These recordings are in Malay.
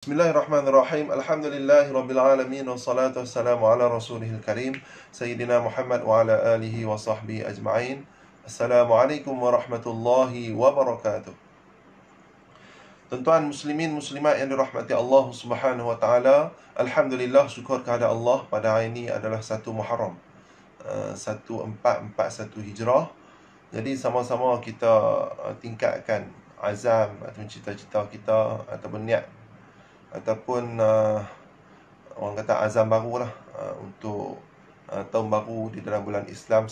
Bismillahirrahmanirrahim. Alhamdulillahirabbilalamin wassalatu wassalamu ala rasulihil karim sayyidina Muhammad wa ala alihi wa sahbihi ajma'in. Assalamualaikum warahmatullahi wabarakatuh. Tuan-tuan muslimin muslimat yang dirahmati Allah Subhanahu wa taala, alhamdulillah syukur kepada Allah pada hari ini adalah satu Muharram. Uh, 1441 Hijrah. Jadi sama-sama kita uh, tingkatkan azam atau cita-cita kita ataupun niat ataupun uh, orang kata azam baru lah uh, untuk uh, tahun baru di dalam bulan Islam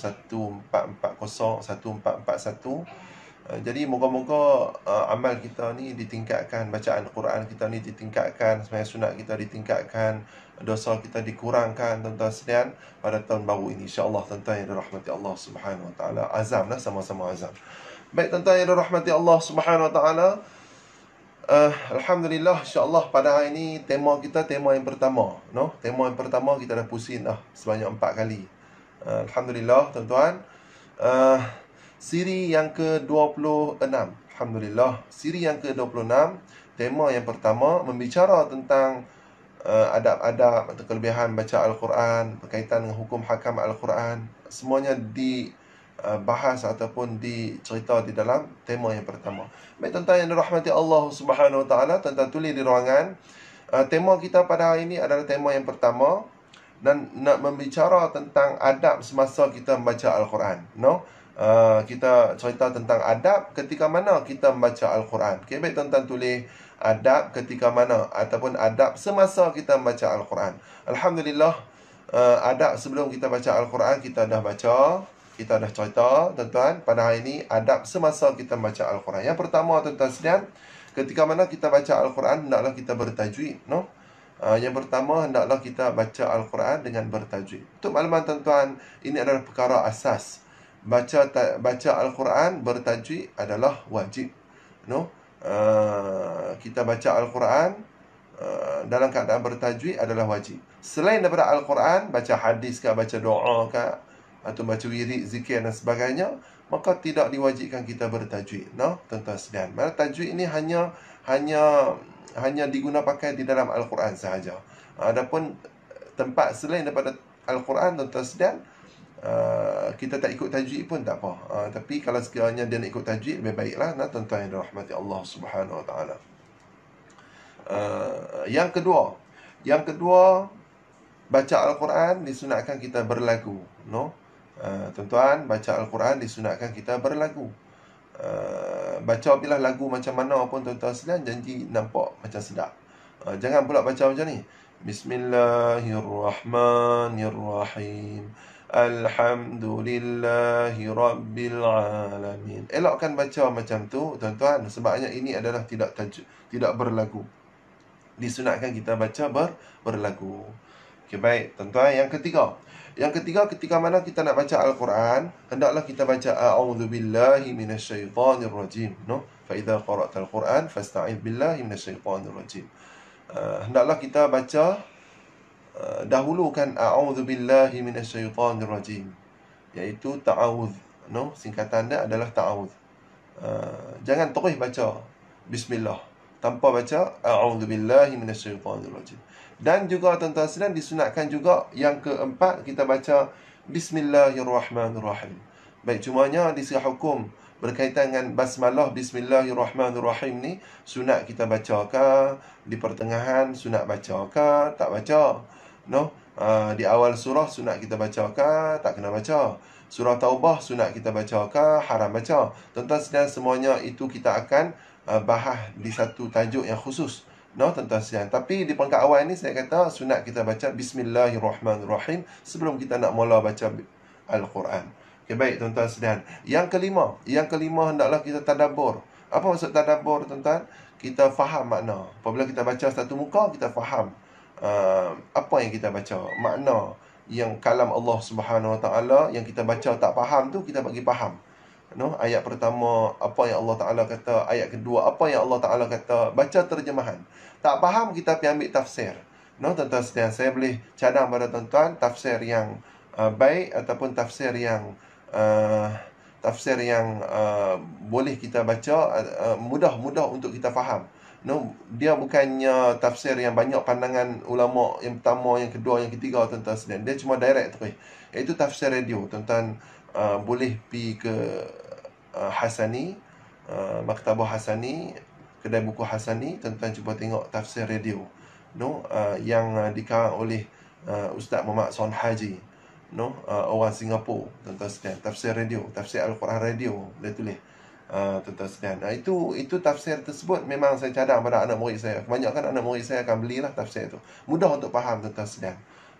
1440-1441 uh, jadi moga-moga uh, amal kita ni ditingkatkan bacaan Quran kita ni ditingkatkan semayang sunat kita ditingkatkan dosa kita dikurangkan tuan-tuan sekalian pada tahun baru ini insyaAllah tuan-tuan yang dirahmati Allah subhanahu wa ta'ala azam lah sama-sama azam baik tuan-tuan yang dirahmati Allah subhanahu wa ta'ala Uh, Alhamdulillah insyaAllah pada hari ini tema kita tema yang pertama no? Tema yang pertama kita dah pusing dah sebanyak empat kali uh, Alhamdulillah tuan-tuan uh, Siri yang ke-26 Alhamdulillah Siri yang ke-26 Tema yang pertama membicara tentang uh, Adab-adab atau kelebihan baca Al-Quran Berkaitan dengan hukum hakam Al-Quran Semuanya di Eh, bahas ataupun dicerita di dalam tema yang pertama. Baik tuan-tuan yang dirahmati Allah Subhanahu Wa Taala, tuan-tuan tulis di ruangan. Eh, tema kita pada hari ini adalah tema yang pertama dan nak membicara tentang adab semasa kita membaca Al-Quran. No? Uh, kita cerita tentang adab ketika mana kita membaca Al-Quran. Okay, baik tuan-tuan tulis adab ketika mana ataupun adab semasa kita membaca Al-Quran. Alhamdulillah, uh, adab sebelum kita baca Al-Quran, kita dah baca kita dah cerita tuan-tuan pada hari ini adab semasa kita baca al-Quran. Yang pertama tuan-tuan sekalian, ketika mana kita baca al-Quran hendaklah kita bertajwid, no? Ah, yang pertama hendaklah kita baca al-Quran dengan bertajwid. Untuk makluman tuan-tuan, ini adalah perkara asas. Baca baca al-Quran bertajwid adalah wajib, no? Ah, kita baca al-Quran ah, dalam keadaan bertajwid adalah wajib. Selain daripada Al-Quran, baca hadis ke, baca doa ke, atau baca wirid, zikir dan sebagainya, maka tidak diwajibkan kita bertajwid. no? tuan-tuan sekalian. tajwid ini hanya hanya hanya diguna pakai di dalam al-Quran sahaja. Adapun tempat selain daripada al-Quran tuan-tuan Uh, kita tak ikut tajwid pun tak apa uh, tapi kalau sekiranya dia nak ikut tajwid lebih baiklah nah tuan-tuan yang dirahmati Allah Subhanahu Wa Taala uh, yang kedua yang kedua baca al-Quran disunatkan kita berlagu no Eh, tuan-tuan, baca Al-Quran disunatkan kita berlagu. Uh, baca bilah lagu macam mana pun tuan-tuan sekalian janji nampak macam sedap. Uh, jangan pula baca macam ni. Bismillahirrahmanirrahim. Alhamdulillahi Rabbil Alamin Elokkan baca macam tu Tuan-tuan Sebabnya ini adalah tidak tidak berlagu Disunatkan kita baca ber- berlagu okay baik Tuan-tuan yang ketiga yang ketiga ketika mana kita nak baca Al-Quran, hendaklah kita baca a'udzu billahi minasyaitonir rajim, no. faidha idza qara'tal Quran fasta'in billahi minasyaitonir rajim. Uh, hendaklah kita baca uh, dahulukan a'udzu billahi minasyaitonir rajim iaitu ta'awud. no singkatan dia adalah ta'awud. uh, jangan terus baca bismillah tanpa baca a'udzu billahi minasyaitonir rajim dan juga tuan-tuan sekalian disunatkan juga yang keempat kita baca bismillahirrahmanirrahim baik cumanya di segi hukum berkaitan dengan basmalah bismillahirrahmanirrahim ni sunat kita baca ke di pertengahan sunat baca ke tak baca no uh, di awal surah sunat kita baca ke tak kena baca surah taubah sunat kita baca ke haram baca tuan-tuan sekalian semuanya itu kita akan uh, bahas di satu tajuk yang khusus No, tuan-tuan Tapi di peringkat awal ni saya kata sunat kita baca Bismillahirrahmanirrahim sebelum kita nak mula baca Al-Quran. Okay, baik tuan-tuan Yang kelima, yang kelima hendaklah kita tadabur. Apa maksud tadabur tuan Kita faham makna. Apabila kita baca satu muka, kita faham uh, apa yang kita baca. Makna yang kalam Allah Subhanahu yang kita baca tak faham tu kita bagi faham no ayat pertama apa yang Allah Taala kata ayat kedua apa yang Allah Taala kata baca terjemahan tak faham kita pergi ambil tafsir no tuan-tuan saya boleh cadang pada tuan-tuan tafsir yang uh, baik ataupun tafsir yang uh, tafsir yang uh, boleh kita baca uh, mudah-mudah untuk kita faham no dia bukannya tafsir yang banyak pandangan ulama yang pertama yang kedua yang ketiga tuan-tuan sekalian dia cuma direct tu itu tafsir radio tuan-tuan Uh, boleh pi ke uh, Hasani uh, Maktabah Hasani kedai buku Hasani tentang cuba tengok tafsir radio no uh, yang uh, dikarang oleh uh, Ustaz Muhammad Son Haji no uh, orang Singapura tentang sekian tafsir radio tafsir al-Quran radio dia tulis uh, tentang sekian nah, itu itu tafsir tersebut memang saya cadang pada anak murid saya kebanyakan anak murid saya akan belilah tafsir itu mudah untuk faham tentang sekian uh,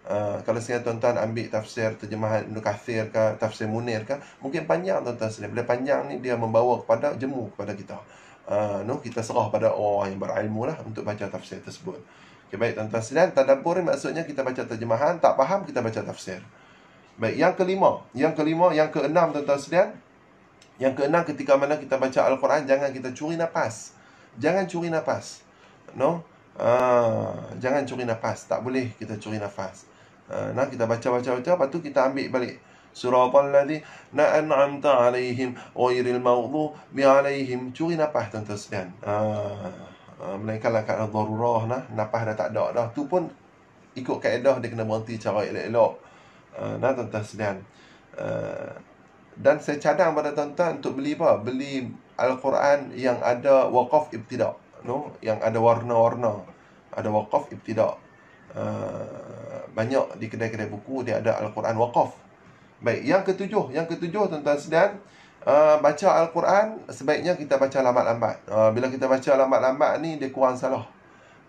Eh, kalau sekiranya tuan-tuan ambil tafsir terjemahan Ibn Kathir ke, tafsir Munir ke, mungkin panjang tuan-tuan sendiri. Bila panjang ni, dia membawa kepada jemu kepada kita. Uh, no, kita serah pada orang yang berilmu lah untuk baca tafsir tersebut. Okay, baik, tuan-tuan sekalian, tadabur ni maksudnya kita baca terjemahan, tak faham, kita baca tafsir. Baik, yang kelima, yang kelima, yang keenam tuan-tuan sekalian, yang keenam ketika mana kita baca Al-Quran, jangan kita curi nafas. Jangan curi nafas. No? Uh, jangan curi nafas. Tak boleh kita curi nafas. Eh, nah kita baca baca baca lepas tu kita ambil balik surah apa lagi na an'amta alaihim Oiril mawdhu bi alaihim curi napa tuan-tuan sekalian ah, ah melainkan la kat darurah nah napa dah tak ada dah tu pun ikut kaedah dia kena berhenti cara elok-elok uh, nah tuan-tuan sekalian ah, dan saya cadang pada tuan-tuan untuk beli apa beli al-Quran yang ada wakaf ibtida no yang ada warna-warna ada wakaf ibtida banyak di kedai-kedai buku dia ada Al-Quran Waqaf. Baik, yang ketujuh, yang ketujuh tuan-tuan sedian, uh, baca Al-Quran sebaiknya kita baca lambat-lambat. Uh, bila kita baca lambat-lambat ni dia kurang salah.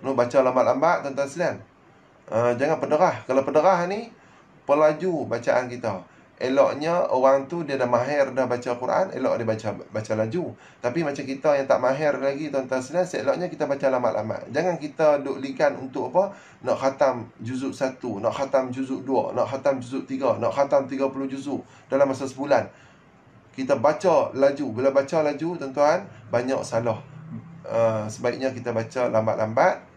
Lu baca lambat-lambat tuan-tuan sedian. Uh, jangan pederah. Kalau pederah ni pelaju bacaan kita eloknya orang tu dia dah mahir dah baca Quran, elok dia baca baca laju. Tapi macam kita yang tak mahir lagi tuan-tuan sekalian, seloknya kita baca lambat-lambat Jangan kita duk likan untuk apa? Nak khatam juzuk 1, nak khatam juzuk 2, nak khatam juzuk 3, nak khatam 30 juzuk dalam masa sebulan. Kita baca laju. Bila baca laju tuan-tuan, banyak salah. Uh, sebaiknya kita baca lambat-lambat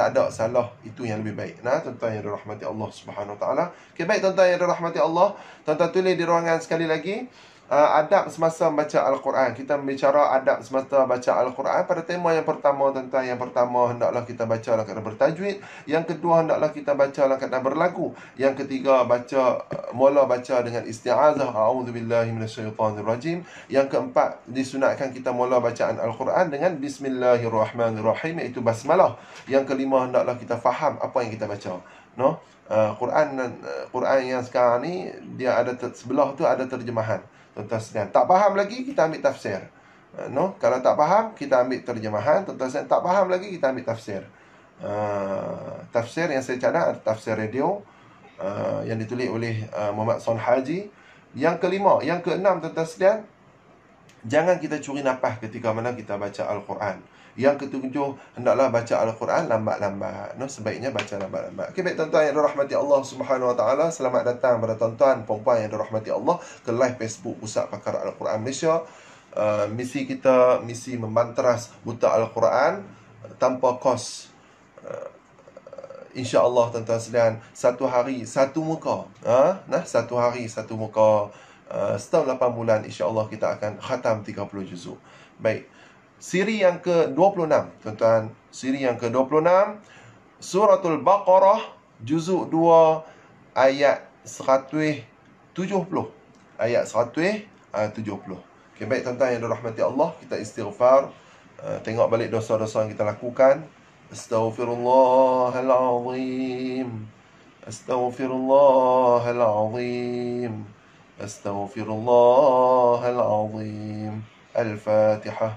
tak ada salah itu yang lebih baik nah tuan-tuan yang dirahmati Allah Subhanahu Wa taala okey baik tuan-tuan yang dirahmati Allah tuan-tuan tulis di ruangan sekali lagi uh, adab semasa baca Al-Quran. Kita bicara adab semasa baca Al-Quran pada tema yang pertama tentang yang pertama hendaklah kita baca dalam keadaan bertajwid, yang kedua hendaklah kita baca dalam keadaan berlagu, yang ketiga baca uh, mula baca dengan isti'azah a'udzubillahi yang keempat disunatkan kita mula bacaan Al-Quran dengan bismillahirrahmanirrahim iaitu basmalah. Yang kelima hendaklah kita faham apa yang kita baca. No? Uh, Quran uh, Quran yang sekarang ni dia ada sebelah tu ada terjemahan. Tentang tuan Tak faham lagi, kita ambil tafsir. Uh, no? Kalau tak faham, kita ambil terjemahan. Tentang tuan tak faham lagi, kita ambil tafsir. Uh, tafsir yang saya cadang adalah tafsir radio uh, yang ditulis oleh uh, Muhammad Son Haji. Yang kelima, yang keenam tentang tuan jangan kita curi nafas ketika mana kita baca Al-Quran. Uh, yang ketujuh hendaklah baca Al-Quran lambat-lambat. No, sebaiknya baca lambat-lambat. Okey baik tuan-tuan yang dirahmati Allah Subhanahu Wa Taala, selamat datang kepada tuan-tuan puan yang dirahmati Allah ke live Facebook Pusat Pakar Al-Quran Malaysia. Uh, misi kita misi membanteras buta Al-Quran tanpa kos. Uh, InsyaAllah tuan-tuan sedian Satu hari, satu muka uh, nah Satu hari, satu muka uh, Setahun 8 bulan insyaAllah kita akan khatam 30 juzuk Baik Siri yang ke-26 Tuan-tuan Siri yang ke-26 Suratul Baqarah Juzuk 2 Ayat 170 Ayat 170 okay, Baik tuan-tuan yang dirahmati Allah Kita istighfar eh, Tengok balik dosa-dosa yang kita lakukan Astaghfirullahalazim Astaghfirullahalazim Astaghfirullahalazim Al-Fatihah al fatihah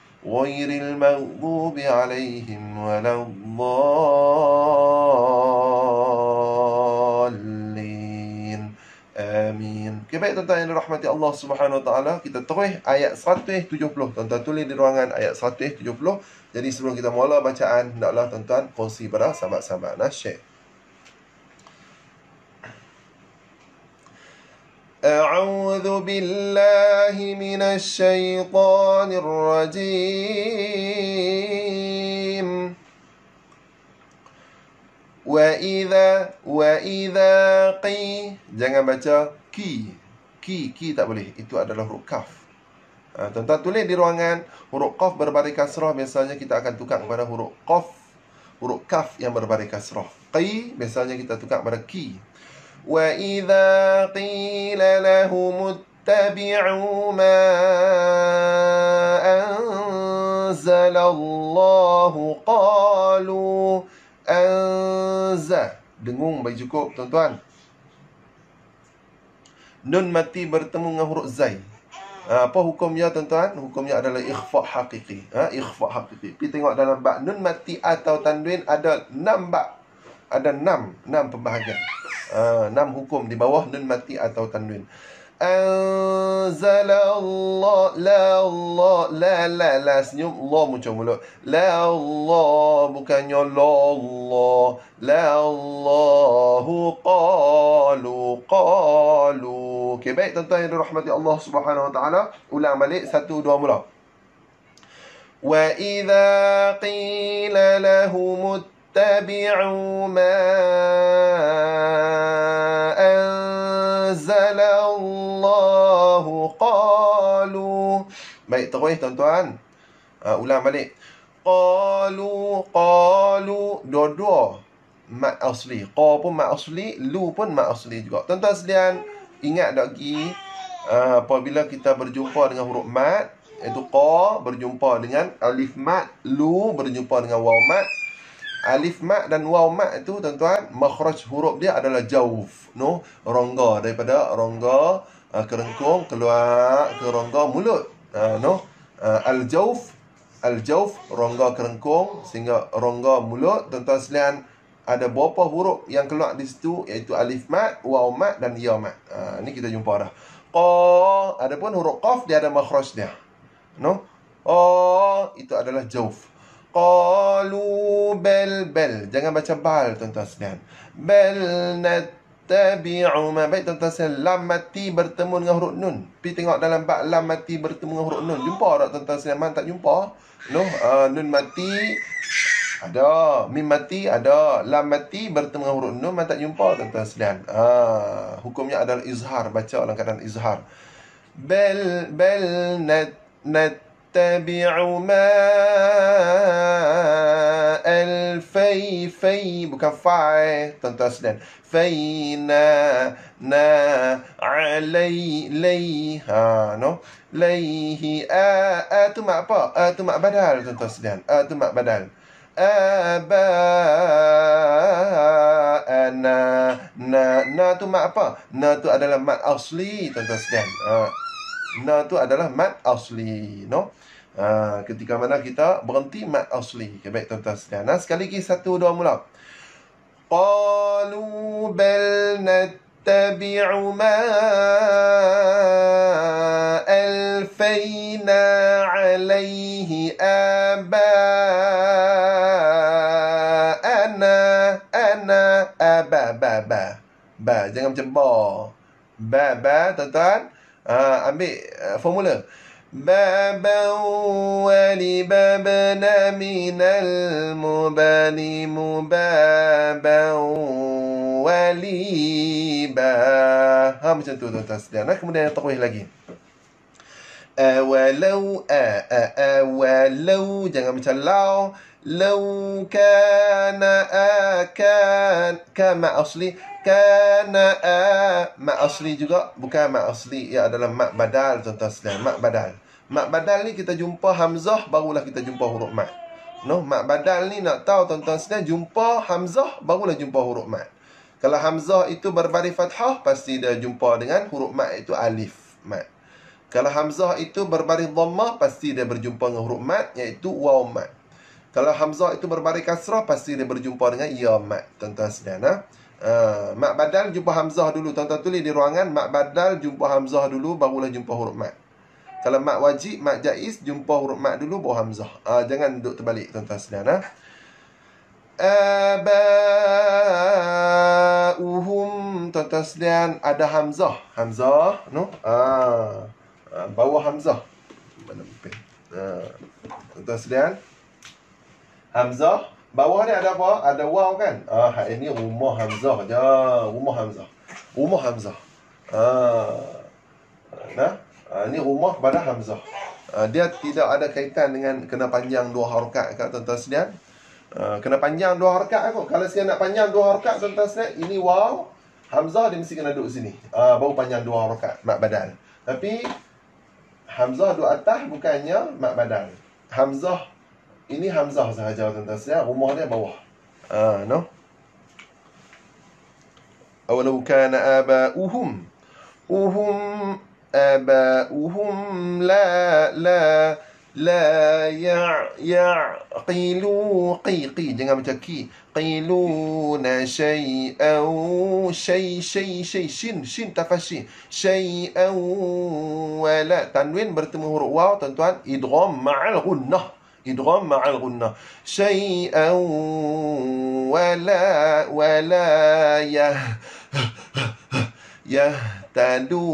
غير المغضوب عليهم ولا الضالين آمين Kebaik tuan-tuan yang dirahmati Allah Subhanahu Wa Taala, kita terus ayat 170. Tuan-tuan tulis di ruangan ayat 170. Jadi sebelum kita mula bacaan, hendaklah tuan-tuan kongsi pada sahabat-sahabat أعوذ بالله من الشيطان الرجيم وإذا وإذا قي jangan baca ki ki ki tak boleh itu adalah huruf kaf ha, ah, tuan tulis di ruangan huruf kaf berbaris kasrah biasanya kita akan tukar kepada huruf kaf huruf kaf yang berbaris kasrah qi biasanya kita tukar kepada ki وإذا قيل لهم اتبعوا ما أنزل الله قالوا أنزل دنقون بيجوكو تنتوان Nun mati bertemu dengan huruf zai. Ha, apa hukumnya tuan-tuan? Hukumnya adalah ikhfa hakiki. Ha, ikhfa hakiki. Pi tengok dalam bab nun mati atau tanduin ada enam bab. Ada enam, enam pembahagian. Ah, enam uh, hukum di bawah nun mati atau tanwin. Anzalallah la Allah la la la senyum Allah muncul mulut la Allah bukannya la Allah la Allahu qalu qalu okey baik tuan-tuan yang dirahmati Allah Subhanahu wa taala ulang balik satu dua mula wa idza qila lahumut اتبعوا ما أنزل الله قالوا Baik, terus tuan-tuan. Ah, ulang balik. Qalu, qalu, dua-dua. Mat asli. Qa pun mat asli, lu pun mat asli juga. Tuan-tuan sedian, ingat tak pergi uh, ah, apabila kita berjumpa dengan huruf mat, iaitu Qa berjumpa dengan alif mat, lu berjumpa dengan waw mat, alif ma dan waw ma itu tuan-tuan makhraj huruf dia adalah jauf no rongga daripada rongga uh, ah, kerengkung keluar ke rongga mulut uh, no uh, al jauf al jauf rongga kerengkung sehingga rongga mulut tuan-tuan sekalian ada beberapa huruf yang keluar di situ iaitu alif ma waw ma dan ya ma Ha, ni kita jumpa dah. Qa, adapun huruf qaf dia ada makhrajnya. No? Oh, itu adalah jauf. Qalu bel bel Jangan baca bal tuan-tuan sekalian Bel natabi'u ma Baik tuan-tuan sekalian Lam mati bertemu dengan huruf nun Pergi tengok dalam bak Lam mati bertemu dengan huruf nun Jumpa tak tuan-tuan sekalian Man tak jumpa no? uh, eh, Nun mati ada Mim mati ada Lam mati bertemu dengan huruf nun Man tak jumpa tuan-tuan sekalian uh, Hukumnya adalah izhar Baca dalam keadaan izhar Bel bel nat nat اتبع ما الفي في بكف فاي تنتس لين فينا نا علي ليها نو ليه ا اتو ما با اتو ما بدل تنتس لين اتو ما بدل ابا انا نا نا تو ما با نا تو adalah mak asli tuan-tuan sekalian uh na tu adalah mat asli no uh, ketika mana kita berhenti mat asli okay, baik tuan-tuan sekalian nah, sekali lagi satu dua mula qalu bal nattabi'u ma alfayna alayhi aba ana ana aba ba ba ba jangan macam ba ba ba tuan-tuan uh, ambil uh, formula baban wali babana minal mubani mubaban wali ba ha macam tu tuan-tuan sekalian nah, ha, kemudian yang terakhir lagi awalau ah, a a awalau jangan macam lau لو كان آ كان كان ما أصلي كان آ ما أصلي juga bukan ما asli ya adalah ما بدال contoh sekali ما badal ما badal ni kita jumpa hamzah barulah kita jumpa huruf ma, no ما badal ni nak tahu tuan-tuan sekalian jumpa hamzah barulah jumpa huruf ma. kalau hamzah itu berbaris fathah pasti dia jumpa dengan huruf ma itu alif ma. kalau hamzah itu berbaris dhamma pasti dia berjumpa dengan huruf ما iaitu waw ما kalau Hamzah itu berbaris kasrah, pasti dia berjumpa dengan Ya Mak. Tuan-tuan sedang, uh, ah. eh, Mak Badal jumpa Hamzah dulu. Tuan-tuan tulis di ruangan, Mak Badal jumpa Hamzah dulu, barulah jumpa huruf Mak. Kalau Mak wajib, Mak Jais jumpa huruf Mak dulu, bawa Hamzah. Uh, jangan duduk terbalik, tuan-tuan sedang, uh. Ah. Aba'uhum Tuan-tuan sedang ada Hamzah Hamzah no? Ah, Bawa Hamzah Mana pen ah, Tuan-tuan sedang Hamzah Bawah ni ada apa? Ada waw kan? Ah, uh, ini rumah Hamzah je. Rumah Hamzah. Rumah Hamzah. Ah, uh, nah? ini ah, rumah pada Hamzah. Uh, dia tidak ada kaitan dengan kena panjang dua harkat. kat tuan-tuan sedian. Uh, ah, kena panjang dua harkat. aku. Kalau saya nak panjang dua harkat, tuan-tuan sedian, ini waw. Hamzah dia mesti kena duduk sini. Uh, baru panjang dua harkat, mat badal. Tapi, Hamzah duduk atas bukannya mat badal. Hamzah ini Hamzah sahaja orang tentang sejarah. Rumah dia bawah. Ah, no? Awalau kana aba'uhum. Uhum aba'uhum la la la ya ya qilu qi qi jangan macam qi qilu na shay'aw shay shay shay shin shin tafashi shay'aw wala tanwin bertemu huruf waw tuan-tuan idgham ma'al gunnah إدغام مع الغنة شيئا ولا ولا يه يهتدون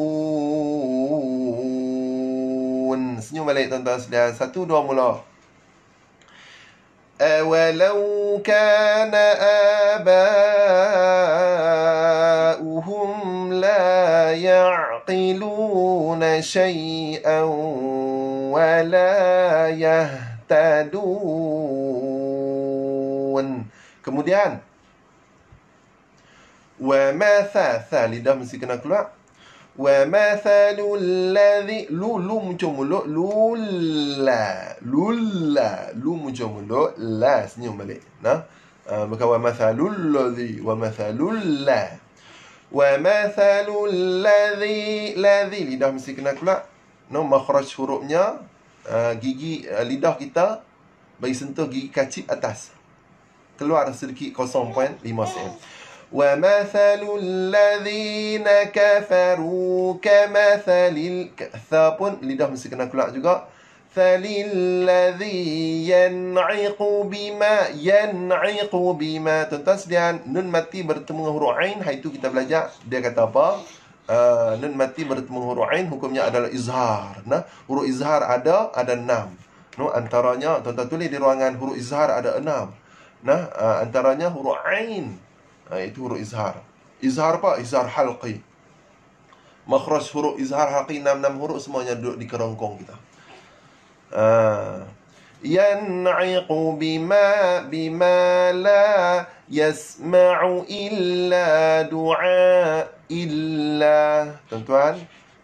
Senyum balik tuan-tuan sudah Satu dua mula أولو كان آباؤهم لا يعقلون شيئا ولا يهتدون tahtadun Kemudian Wa matha Tha lidah mesti kena keluar Wa mathalu alladhi Lu lu mucumulu Lu la Lu la Lu mucumulu La senyum balik Nah ha, uh, Maka wa mathalu alladhi Wa mathalu la Wa mathalu alladhi Ladhi lidah mesti kena keluar No makhraj hurufnya gigi uh, lidah kita bagi sentuh gigi kacip atas keluar sedikit 0.5 cm ومثل الذين كفروا كمثل ثاب لده مسك نقلع جوا فللذي ينعق بما ينعق بما تنتسب عن نون متي بertemu huruf عين هاي تو كتاب لجأ dia kata apa Ah, nan mati bertemu huruf ain hukumnya adalah izhar nah huruf izhar ada ada enam no antaranya tuan-tuan tulis di ruangan huruf izhar ada enam nah uh, antaranya huruf ain uh, itu huruf izhar izhar apa izhar halqi makhraj huruf izhar halqi enam enam huruf semuanya duduk di kerongkong kita ينعق بما بما لا يسمع إلا دعاء إلا تنتوان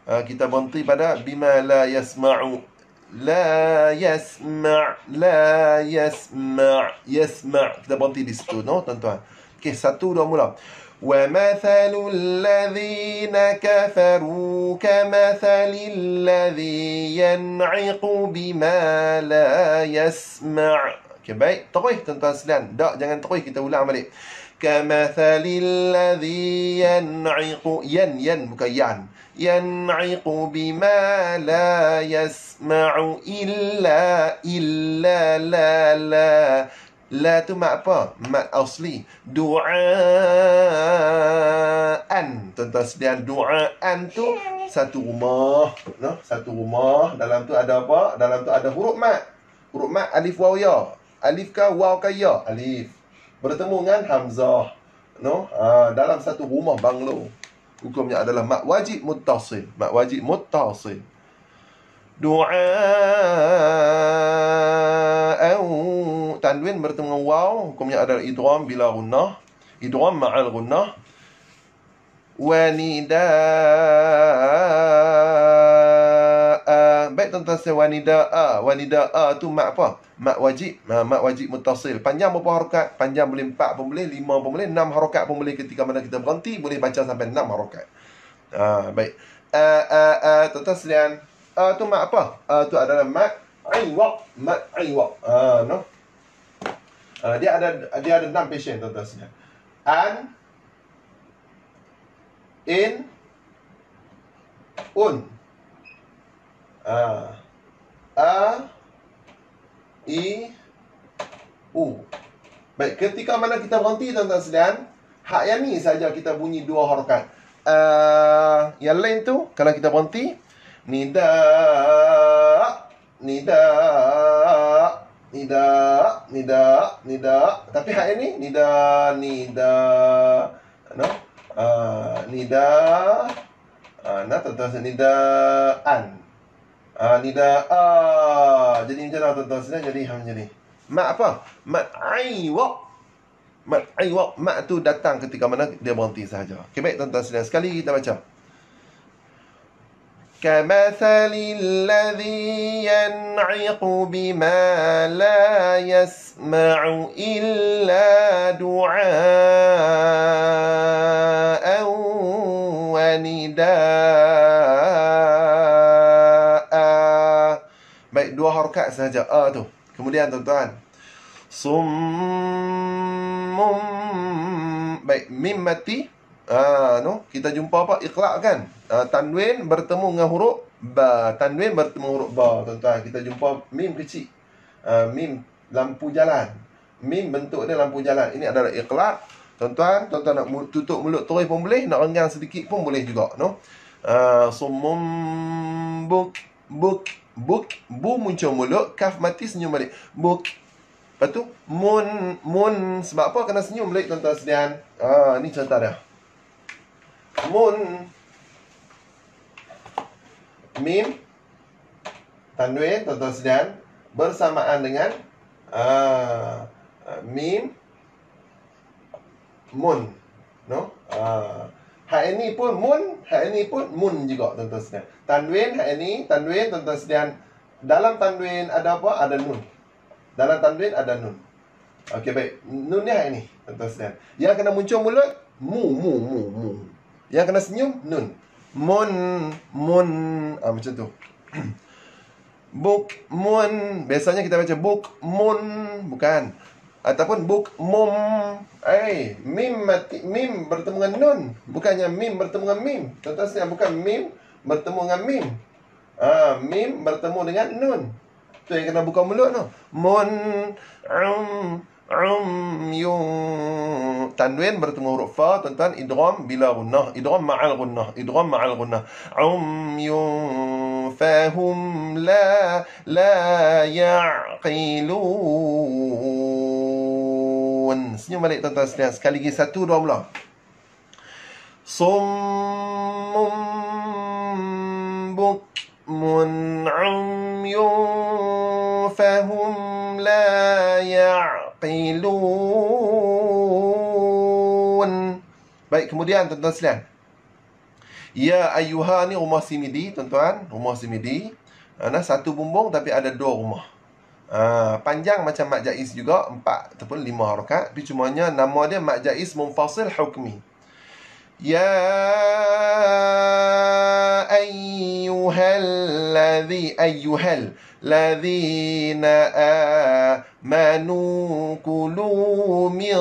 ah, kita berhenti pada bima la yasma'u la yasma' la yasma' yasma' kita berhenti di situ no tuan-tuan okey satu dua mula ومثل الذين كفروا كمثل الذي ينعق بما la yasma' Okay, baik. Terus tuan-tuan sekalian. Tak, jangan terus kita ulang balik. Kamathalil ladhi yan'iqu. Yan, yan, bukan yan. Yan'iqu bima la yasma'u illa illa la la. La tu mak apa? Mak asli. Dua'an. tentang sedian dua'an tu satu rumah. No? Satu rumah. Dalam tu ada apa? Dalam tu ada huruf mak. Huruf mak alif waw ya. Alif ka waw ka ya. Alif. Bertemu dengan Hamzah. No? Uh, dalam satu rumah banglo. Hukumnya adalah mak wajib mutasil. Mak wajib mutasil. Dua'an tanwin bertemu dengan waw hukumnya adalah idgham bila gunnah idgham ma'al gunnah wa nidaa baik tentang se wanidaa wanidaa tu mak apa mak wajib ha, mak wajib mutasil panjang berapa harakat panjang boleh 4 pun boleh 5 pun boleh 6 harakat pun boleh ketika mana kita berhenti boleh baca sampai 6 harakat ha, baik a ha, a ha, a tentang selian a tu mak apa a tu adalah mak aiwa mak aiwa ha, no Uh, dia ada dia ada enam patient total sini. An in un uh, a i u. Baik, ketika mana kita berhenti tuan-tuan sekalian, hak yang ni saja kita bunyi dua harakat. Uh, yang lain tu kalau kita berhenti nida nida nida, nida, nida. Tapi hak ini nida, nida. No? Uh, ah, nida. Ah, uh, nah tuan nida an. Ah, uh, nida a. Uh. Jadi macam mana tuan sini jadi ham jadi. Mak apa? Mak aiwa. Mak aiwa mak tu datang ketika mana dia berhenti sahaja. Okey baik tuan sini sekali kita baca. كمثل الذي ينعق بما لا يسمع إلا دعاء ونداء Baik dua harokat sahaja A tu Kemudian tuan-tuan Summum Baik Mim mati Ah, uh, no, kita jumpa apa? Ikhlak kan? Uh, tanwin bertemu dengan huruf ba. Tanwin bertemu huruf ba. Tuan-tuan, kita jumpa mim kecil. uh, mim lampu jalan. Mim bentuk dia lampu jalan. Ini adalah ikhlak. Tuan-tuan, tuan-tuan nak tutup mulut terus pun boleh, nak renggang sedikit pun boleh juga, no. Ah, uh, sumum buk buk buk bu muncul mulut, kaf mati senyum balik. Buk Lepas tu, mun, mun. Sebab apa? Kena senyum balik, tuan-tuan sedian. Ah, ni contoh dia. Mun, mim tanwin atau sedian bersamaan dengan uh, mim mun no uh, hak ini pun mun ha ini pun mun juga tuan-tuan tanwin ha ini tanwin tuan-tuan dalam tanwin ada apa ada nun dalam tanwin ada nun okey baik nun ni hak ini tuan yang kena muncul mulut mu mu mu, mu. Yang kena senyum nun. Mun mun ah ha, macam tu. Book mun biasanya kita baca buk, mun bukan ataupun buk, mum eh mim mati mim bertemu dengan nun bukannya mim bertemu dengan mim contohnya bukan mim bertemu dengan mim ah mim bertemu dengan nun tu yang kena buka mulut tu mun um عمي تنوين بتم حروف فا تنتن ادغام بلا غنه ادغام مع الغنه ادغام مع الغنه عمي فهم لا لا يعقلون senyum balik tuan-tuan sekalian sekali lagi satu dua صم بكم عمي فهم ta'qilun Baik, kemudian tuan-tuan silam Ya ayuha ni rumah simidi tuan-tuan Rumah simidi Ada satu bumbung tapi ada dua rumah Uh, panjang macam Mak Jais juga Empat ataupun lima harokat Tapi cumanya nama dia Mak Jais Mumfasil Hukmi Ya أيها الذي أيها الذين آمنوا كلوا من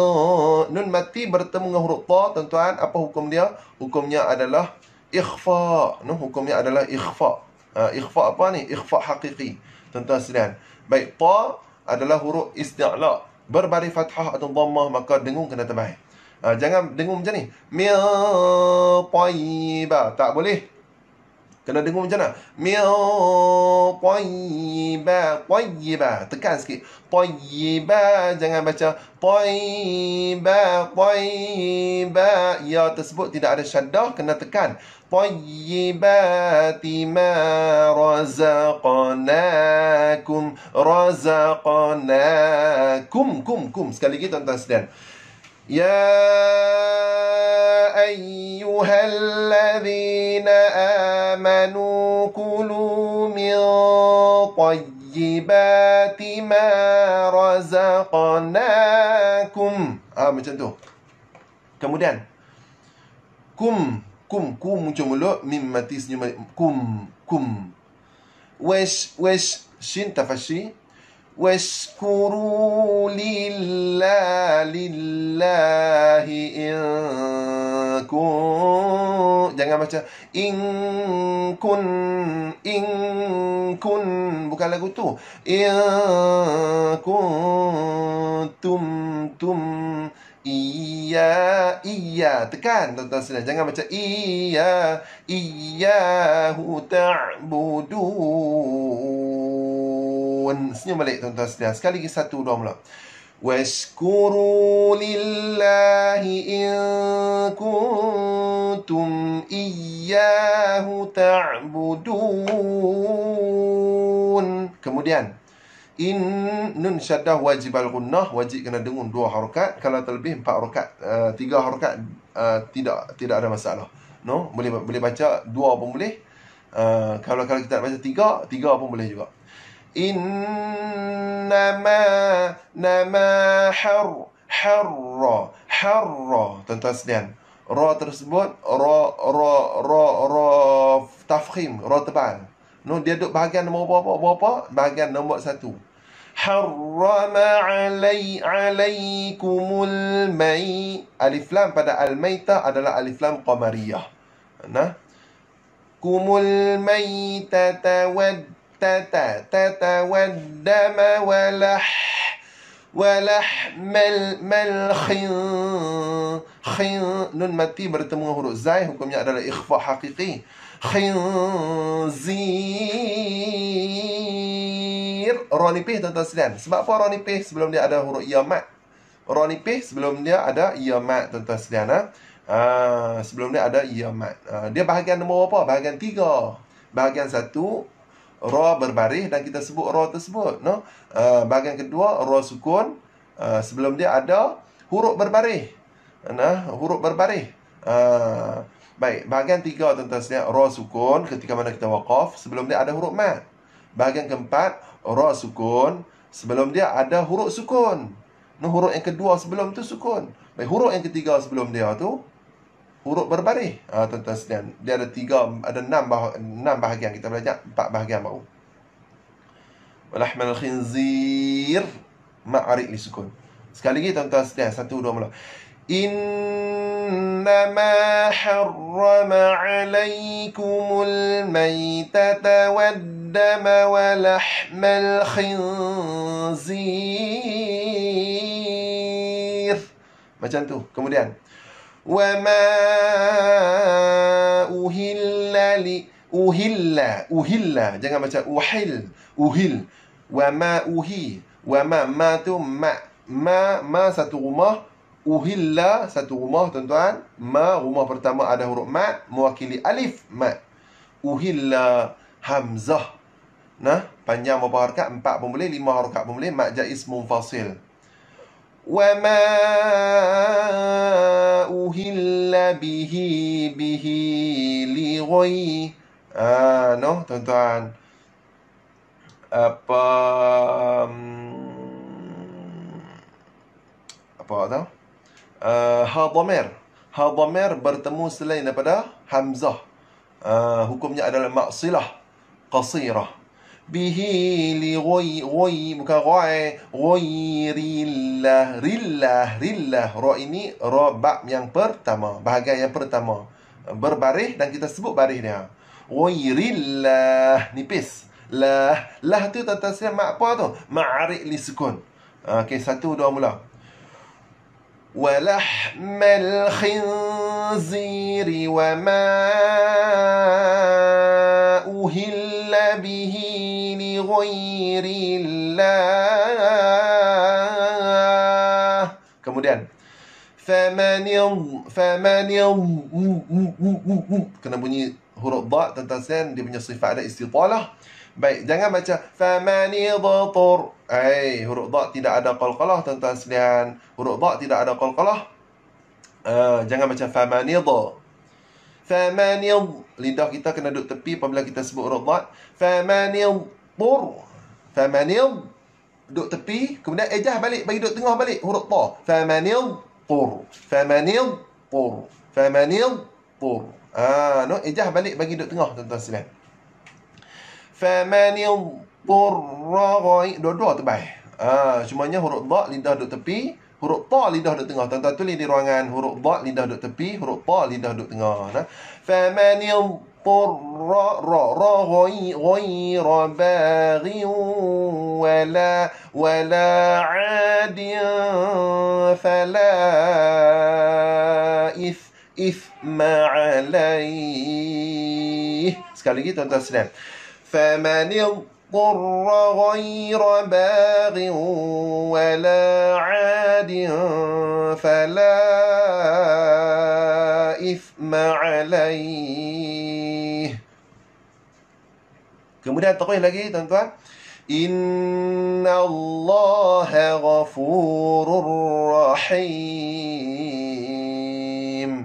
نون متي bertemu dengan huruf ta tuan-tuan apa hukum dia hukumnya adalah ikhfa no hukumnya adalah ikhfa uh, ikhfa apa ni ikhfa hakiki tuan-tuan sekalian baik ta adalah huruf isti'la berbari fathah atau dhammah maka dengung kena terbaik ha, jangan dengung macam ni. Mil tayyibah. Tak boleh. Kena dengung macam mana? Miao Poyiba Poyiba Tekan sikit Poyiba Jangan baca Poyiba Poyiba Ya tersebut tidak ada syadah Kena tekan Poyibati ma razaqanakum Razaqanakum Kum, kum, kum Sekali lagi tuan-tuan sedang يا أيها الذين آمنوا كلوا من طيبات ما razaqnakum. Ah macam tu. Kemudian kum kum kum muncul mulut mim mati senyum kum kum. Wesh wesh shin tafashi واشكروا لله لله إن كن إن كن إن كنتم iya, iya Tekan tuan-tuan sekalian Jangan macam iya, iya hu ta'budun Senyum balik tuan-tuan sekalian Sekali lagi satu dua mula Waskuru lillahi in kuntum iyahu ta'budun Kemudian in nun syaddah wajib al gunnah wajib kena dengung dua harakat kalau terlebih empat harakat uh, eh, tiga harakat uh, eh, tidak tidak ada masalah no boleh boleh baca dua pun boleh uh, kalau kalau kita nak baca tiga tiga pun boleh juga inna ma nama har harra harra tuan-tuan sekalian ra tersebut ra ra ra ra tafkhim ra tebal no dia duduk bahagian nombor apa berapa bahagian nombor satu حرم علي عليكم المي ألف لام بدا الميتة أدلا ألف لام قمرية نا كم الميتة والتتا تتا والدم ولح ولحم الملخين نون متي برتمو حروف زاي حكمها على اخفاء حقيقي خنزير terakhir ronipih dan tasdan. Sebab apa ronipih sebelum dia ada huruf ya mat? Ronipih sebelum dia ada ya mat dan tasdan ah. Ha? sebelum dia ada ya mat. Uh, dia bahagian nombor apa? Bahagian tiga. Bahagian satu ra berbaris dan kita sebut ra tersebut, no. Uh, bahagian kedua ra sukun uh, sebelum dia ada huruf berbaris. Nah, huruf berbaris. Ah Baik, bahagian tiga tentu saja Ra sukun ketika mana kita waqaf Sebelum dia ada huruf mat Bahagian keempat ra sukun sebelum dia ada huruf sukun no huruf yang kedua sebelum tu sukun baik huruf yang ketiga sebelum dia tu huruf berbaris ha, ah, tuan-tuan sekalian dia ada tiga ada enam bah enam bahagian kita belajar empat bahagian baru walahmal khinzir ma'ari li sukun sekali lagi tuan-tuan satu dua mula إنما حرم عليكم الميتة والدم ولحم الخنزير macam tu kemudian وما أهل لي أهل أهل jangan baca أهل أهل وما أهي وما ما تو ما ما ما satu rumah Uhilla satu rumah tuan-tuan Ma rumah pertama ada huruf Ma, Mewakili alif Ma. Uhilla hamzah Nah panjang berapa harkat? Empat pun boleh, lima harkat pun boleh Mat jais mufasil Wa ma uhilla bihi bihi li ghoi Ah, no, tuan-tuan Apa hmm, Apa tau? uh, Ha-Dhamir Ha-Dhamir bertemu selain daripada Hamzah uh, Hukumnya adalah Maksilah Qasirah Bihi li ghoi ghoi Bukan ghoi Ghoi rillah Rillah Rillah Ra ini Ra bab yang pertama Bahagian yang pertama Berbarih Dan kita sebut barih dia Ghoi rillah Nipis Lah Lah tu tak tersiap Mak apa tu Ma'arik li sukun eh, Okay satu dua mula ولحم الخنزير وما أهل به لغير الله kemudian فمن فمن كنا بني huruf dha tentang sen dia punya sifat ada istitalah Baik, jangan baca famani dhatur. Hey, huruf dha tidak ada qalqalah tuan-tuan sekalian. Huruf dha tidak ada qalqalah. Uh, jangan baca famani dha. Famani lidah kita kena duduk tepi apabila kita sebut huruf dha. Famani dhur. Famani duduk tepi, kemudian ejah balik bagi duduk tengah balik huruf ta. Famani dhur. Famani dhur. Famani dhur. Ah, no ejah balik bagi duduk tengah tuan-tuan sekalian famani dhurra ghaib dua-dua terbaik. baik ah, ha semuanya huruf dha lidah duduk tepi huruf ta lidah duduk tengah tuan-tuan tulis di ruangan huruf dha lidah duduk tepi huruf ta lidah duduk tengah nah famani dhurra ra ra ghaib ghaib baghi wala wala adin fala if if ma sekali lagi tuan-tuan sedang فمن اضطر غير باغ ولا عاد فلا إثم عليه Kemudian terus lagi tuan-tuan Inna Allah ghafurur rahim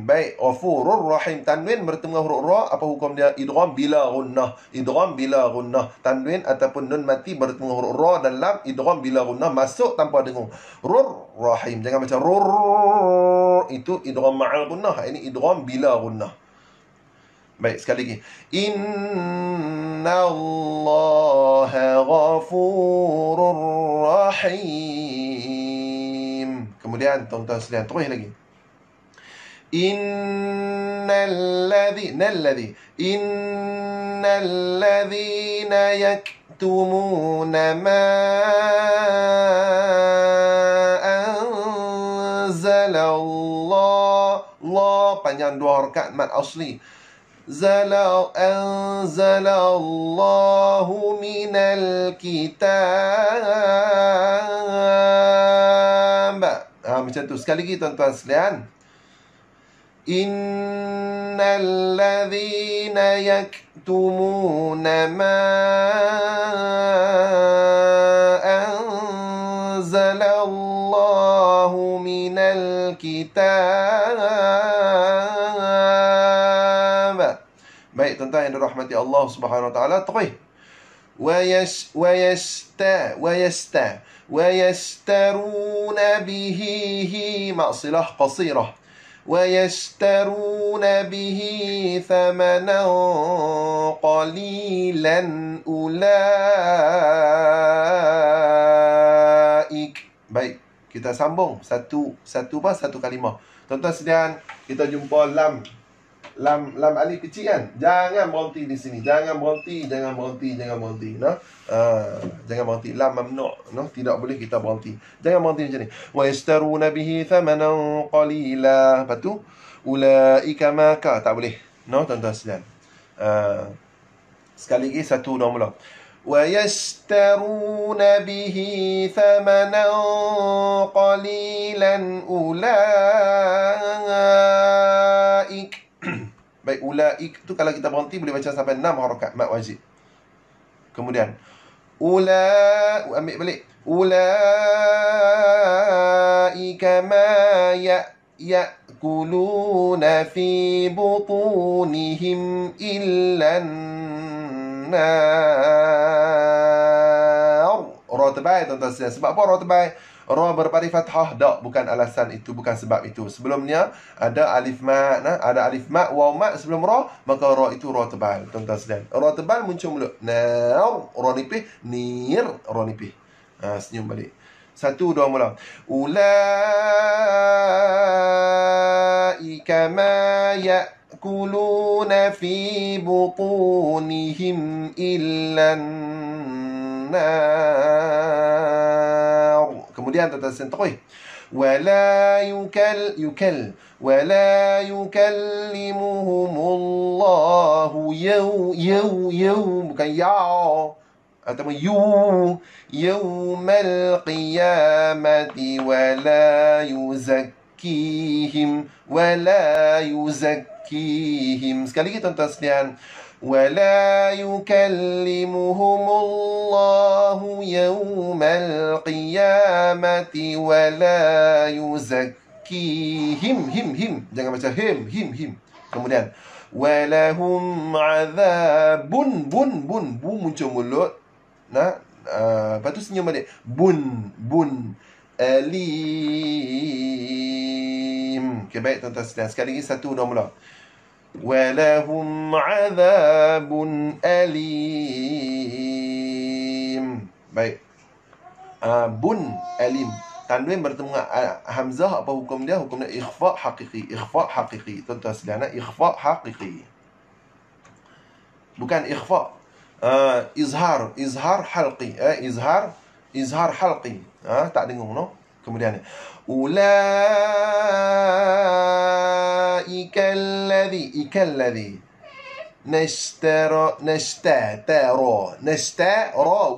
baik ghafurur rahim tanwin bertemu huruf ra apa hukum dia idgham bila gunnah idgham bila gunnah tanwin ataupun nun mati bertemu huruf ra dalam idgham bila gunnah masuk tanpa dengung rur rahim jangan macam rur itu idgham ma'al gunnah ha, ini idgham bila gunnah Baik, sekali lagi. Inna Allah ghafurur rahim. Kemudian, tuan-tuan sedia, terus lagi. إن الذين الذي إن الذين يكتمون ما أنزل الله الله panjang dua rakaat mad asli أنزل أنزل الله من الكتاب ha, macam tu sekali lagi tuan-tuan sekalian إن الذين يكتمون ما أنزل الله من الكتاب Baik tentang yang dirahmati Allah Subhanahu wa taala terus ويس ويستا ويستا ويسترون به هي مع صلة قصيرة ويشترون به ثمنا قليلا أولئك Baik, kita sambung satu satu apa satu kalimah. Tonton sedian, kita jumpa lam lam lam ali kecil kan jangan berhenti di sini jangan berhenti jangan berhenti jangan berhenti nah uh, jangan berhenti lam mamnu no tidak boleh kita berhenti jangan berhenti macam ni wa yastaruna bihi thamanan qalila lepas tu ulaika maka tak boleh no tuan-tuan sekalian uh, sekali lagi satu dua mula wa yastaruna bihi thamanan qalilan ulaika Baik ulaik tu kalau kita berhenti boleh baca sampai 6 harakat mat wajib. Kemudian ula ambil balik ulaika ma ya ya kuluna fi butunihim illa nar. terbaik tuan-tuan sebab apa terbaik? roh berbari fathah dak bukan alasan itu bukan sebab itu sebelumnya ada alif ma nah ada alif ma wa ma sebelum roh maka roh itu roh tebal tuan dan sekalian roh tebal muncul mulut nau roh nipih nir roh nipih ha, senyum balik satu dua mula ulaika ma ya يأكلون في بطونهم إلا kemudian tersentuh ولا يكل يكل ولا يكلمهم الله يو يو يو كان يا أتم يو يوم القيامة ولا يزكيهم ولا يزكيهم سكالي كتن tuan ولا يكلمهم الله يوم القيامة ولا يزكيهم هم هم jangan baca him him him kemudian walahum azabun bun bun bu muncul mulut nah uh, lepas tu senyum balik bun bun alim okay, baik tuan-tuan sekali lagi satu nombor ولهم عذاب أليم Baik uh, Bun Alim Tanwin bertemu dengan uh, Hamzah Apa hukum dia? Hukum dia ikhfa' hakiki Ikhfa' hakiki Tuan-tuan sedang nak ah, ikhfa' hakiki Bukan ikhfa' uh, Izhar Izhar halqi eh, Izhar Izhar halqi uh, Tak dengung no Kemudian ni أولئك الذي كالذي نشتر نشتتر نشتر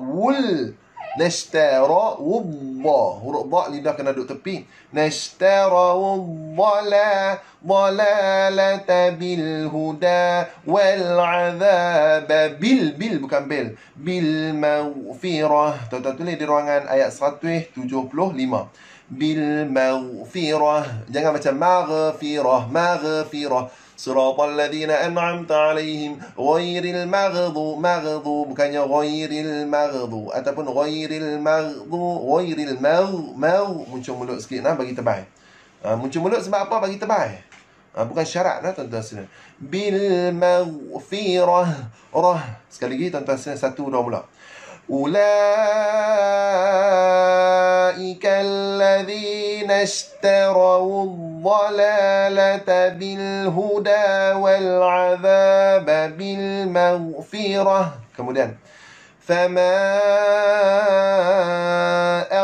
ول نشتر وضا وضا لذا كنا دو تبي نشتر وضلا ضلالة بالهدى والعذاب بال بال bukan بال بالمغفرة تو تو تو ni di ruangan ayat 175 bil maghfirah jangan macam maghfirah maghfirah siratal ladzina an'amta alaihim ghairil maghdu maghdu bukannya ghairil maghdu ataupun ghairil maghdu ghairil mau mau muncul mulut sikit nah bagi tebal ha, muncul mulut sebab apa bagi tebal ha, bukan syarat nah tuan-tuan sekalian bil maghfirah rah sekali lagi tuan-tuan sekalian satu dua mula أولئك الذين اشتروا الضلالة بالهدى والعذاب بالمغفرة kemudian فما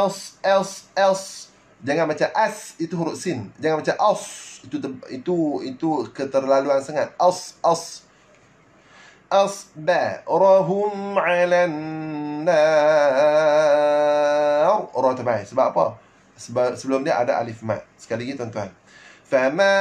أص أص أص jangan baca as itu huruf sin jangan baca as itu itu itu keterlaluan sangat Os as أصبارهم على النار رو تبعي سبق apa sebelum dia ada alif ma sekali lagi tuan-tuan فما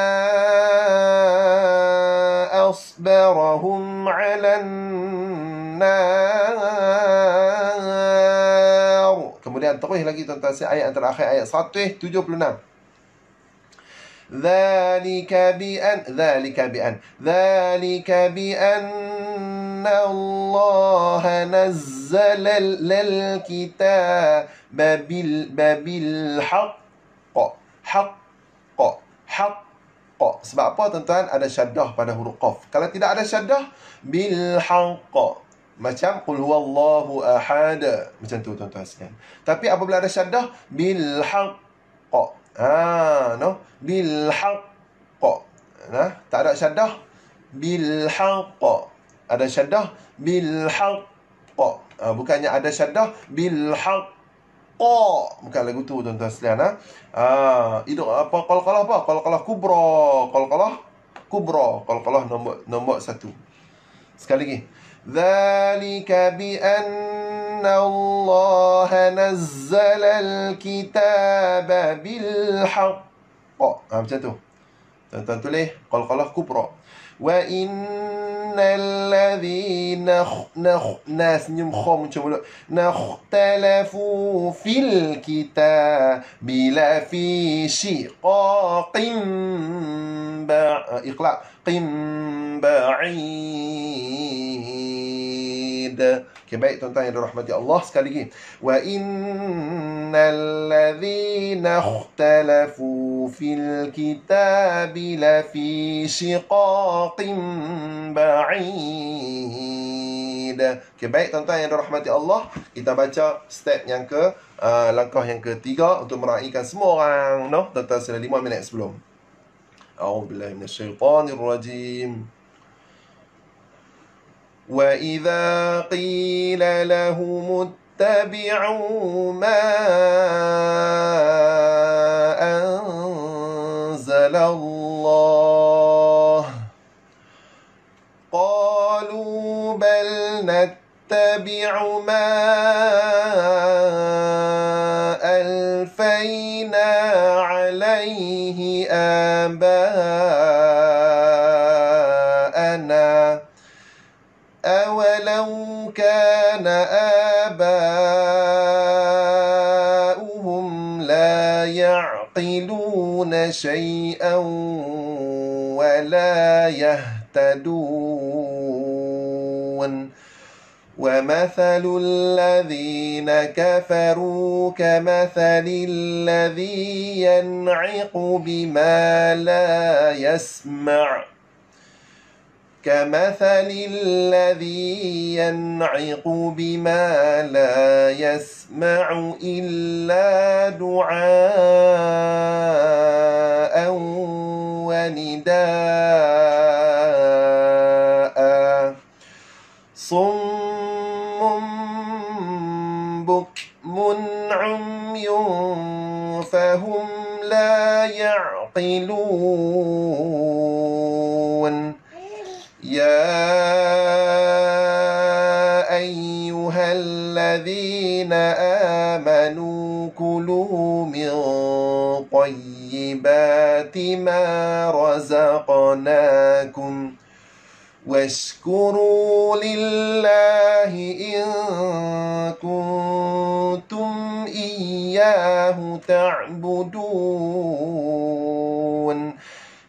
أصبارهم على النار kemudian terus lagi tuan-tuan si ayat antara akhir ayat 176 ذلك بأن ذلك بأن ذلك بأن ان الله Kitab الكتاب بالحق حق حق Oh, sebab apa tuan-tuan ada syaddah pada huruf qaf kalau tidak ada syaddah bil haqq macam qul huwallahu ahad macam tu tuan-tuan sekalian tapi apabila ada syaddah bil haqq ha no bil haqq nah ha, tak ada syaddah bil haqq ada syadah bil haqq uh, ah, bukannya ada syadah bil haqq bukan lagu tu tuan-tuan sekalian ah uh, ah, itu apa qalqalah apa qalqalah kubra qalqalah kubra qalqalah nombor nombor satu sekali lagi Zalika bi anna Allah nazzala al-kitaba bil haqq. Ah macam tu. Tuan-tuan tulis qalqalah kubra. وإن الذين ناس نختلفوا في الكتاب لفي شقاق إقلاق بعيد syahida. Okay, baik tuan-tuan yang dirahmati Allah sekali lagi. Wa innal ladhina ikhtalafu fil Kitab la fi shiqaqin ba'id. Okay, baik tuan-tuan yang dirahmati Allah, kita baca step yang ke uh, langkah yang ketiga untuk meraihkan semua orang, noh, tuan-tuan sudah 5 minit sebelum. A'udzu billahi minasyaitonir rajim. وإذا قيل لهم اتبعوا ما أنزل الله قالوا بل نتبع ما ألفينا عليه آباءنا يعقلون شيئا ولا يهتدون ومثل الذين كفروا كمثل الذي ينعق بما لا يسمع كمثل الذي ينعق بما لا يسمع إلا دعاء ونداء صم بكم عمي فهم لا يعقلون الذين آمنوا كلوا من طيبات ما رزقناكم واشكروا لله إن كنتم إياه تعبدون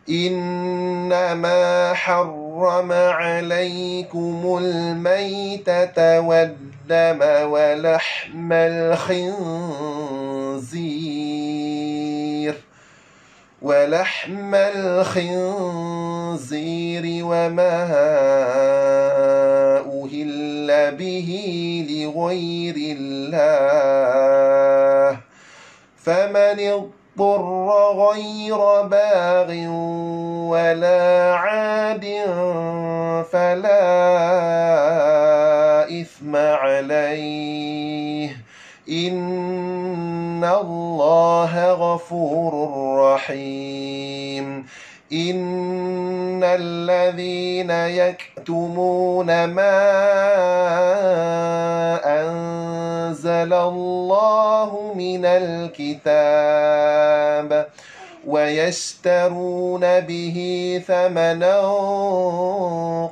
إنما حرم عليكم الميتة والدين الدم ولحم الخنزير ولحم الخنزير وما أهل به لغير الله فمن اضطر غير باغ ولا عاد فلا إثم عليه إن الله غفور رحيم إن الذين يكتمون ما أنزل الله من الكتاب ۖ ويشترون به ثمنا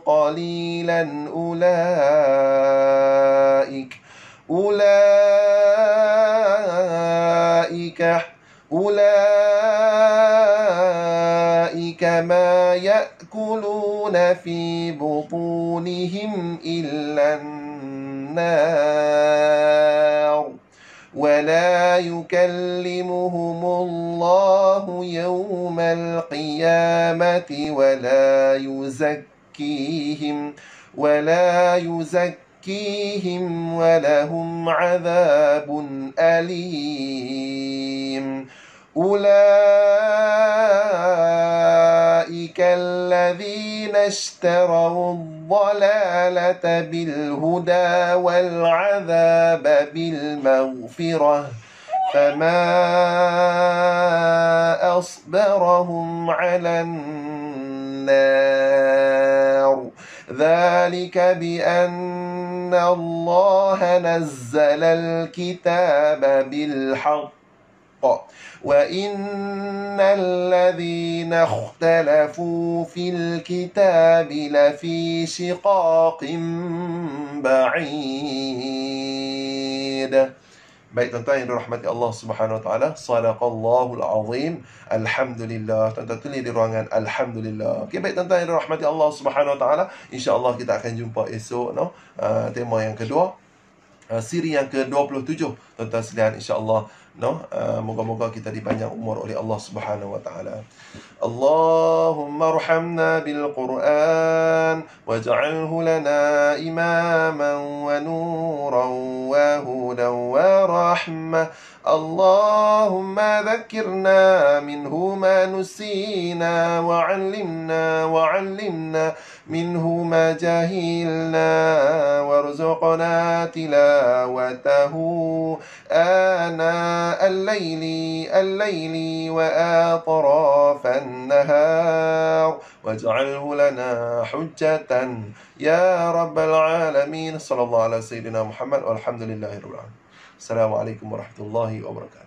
قليلا أولئك أولئك أولئك ما يأكلون في بطونهم إلا النار ولا يكلمهم الله يوم القيامة ولا يزكيهم ولا يزكيهم ولهم عذاب أليم أولئك الذين اشتروا الضلالة بالهدى والعذاب بالمغفرة فما أصبرهم على النار ذلك بأن الله نزل الكتاب بالحق الحق وإن الذين اختلفوا في الكتاب لفي شقاق بعيد Baik tuan-tuan yang dirahmati Allah Subhanahu Wa Taala, sadaqallahul azim. Alhamdulillah. Tuan-tuan tulis di ruangan alhamdulillah. Okey, baik tuan-tuan yang dirahmati Allah Subhanahu Wa Taala, insya-Allah kita akan jumpa esok noh. Ah, uh, tema yang kedua, uh, siri yang ke-27. Tuan-tuan sekalian, insya-Allah No, uh, moga-moga kita dipanjang umur oleh Allah Subhanahu wa taala. Allahumma arhamna bil Qur'an waj'alhu lana imaman wa nuran wa hudan wa rahmah. Allahumma ذكرنا منه ما نسينا wa وعلمنا منه ما جهلنا وارزقنا تلاوته warzuqna ana الليل الليل وآطراف النهار واجعله لنا حجة يا رب العالمين صلى الله على سيدنا محمد والحمد لله رب العالمين السلام عليكم ورحمة الله وبركاته